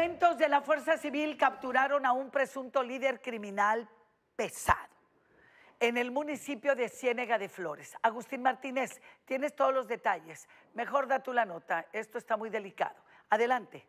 Elementos de la Fuerza Civil capturaron a un presunto líder criminal pesado en el municipio de Ciénega de Flores. Agustín Martínez, tienes todos los detalles. Mejor da tú la nota, esto está muy delicado. Adelante.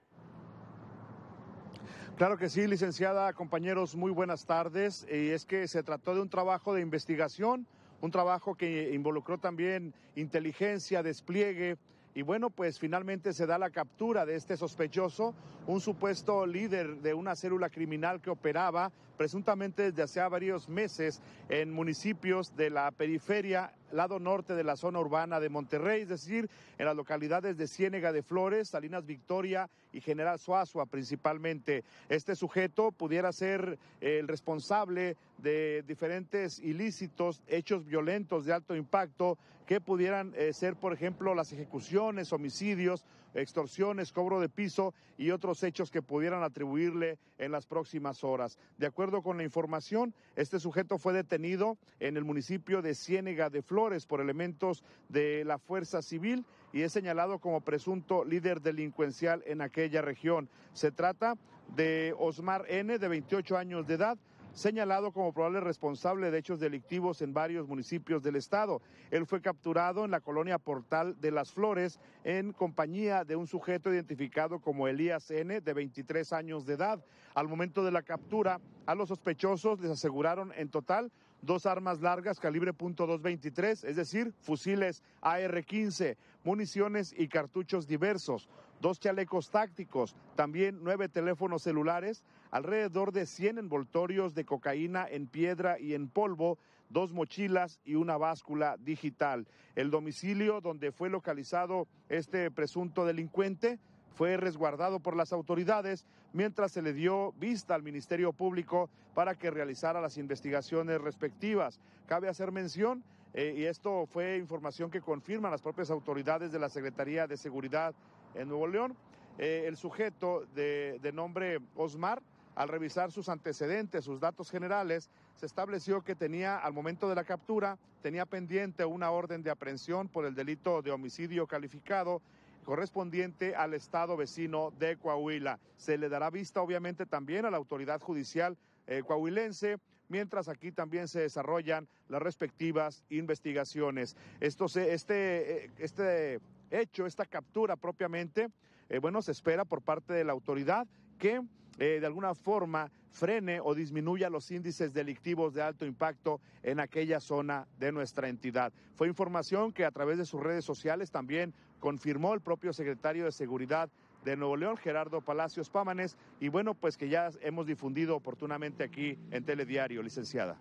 Claro que sí, licenciada, compañeros, muy buenas tardes. Y eh, es que se trató de un trabajo de investigación, un trabajo que involucró también inteligencia, despliegue, y bueno, pues finalmente se da la captura de este sospechoso, un supuesto líder de una célula criminal que operaba presuntamente desde hace varios meses en municipios de la periferia lado norte de la zona urbana de Monterrey, es decir, en las localidades de Ciénega de Flores, Salinas Victoria y General Suazua principalmente. Este sujeto pudiera ser eh, el responsable de diferentes ilícitos, hechos violentos de alto impacto que pudieran eh, ser, por ejemplo, las ejecuciones, homicidios extorsiones, cobro de piso y otros hechos que pudieran atribuirle en las próximas horas. De acuerdo con la información, este sujeto fue detenido en el municipio de Ciénega de Flores por elementos de la Fuerza Civil y es señalado como presunto líder delincuencial en aquella región. Se trata de Osmar N, de 28 años de edad, señalado como probable responsable de hechos delictivos en varios municipios del estado. Él fue capturado en la colonia Portal de las Flores en compañía de un sujeto identificado como Elías N, de 23 años de edad. Al momento de la captura, a los sospechosos les aseguraron en total dos armas largas calibre .223, es decir, fusiles AR-15, municiones y cartuchos diversos dos chalecos tácticos, también nueve teléfonos celulares, alrededor de 100 envoltorios de cocaína en piedra y en polvo, dos mochilas y una báscula digital. El domicilio donde fue localizado este presunto delincuente fue resguardado por las autoridades mientras se le dio vista al Ministerio Público para que realizara las investigaciones respectivas. Cabe hacer mención eh, y esto fue información que confirman las propias autoridades de la Secretaría de Seguridad en Nuevo León. Eh, el sujeto de, nombre Osmar, al revisar sus antecedentes, sus datos generales, se estableció que tenía, al momento de la captura, tenía pendiente una orden de aprehensión por el delito de homicidio calificado correspondiente al estado vecino de Coahuila. Se le dará vista, obviamente, también a la autoridad judicial eh, coahuilense mientras aquí también se desarrollan las respectivas investigaciones. Esto este, eh, este hecho, esta captura propiamente, eh, bueno, se espera por parte de la autoridad que eh, de alguna forma frene o disminuya los índices delictivos de alto impacto en aquella zona de nuestra entidad. Fue información que a través de sus redes sociales también confirmó el propio secretario de Seguridad de Nuevo León, Gerardo Palacios Pámanes, y bueno, pues que ya hemos difundido oportunamente aquí en Telediario, licenciada.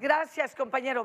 Gracias, compañero.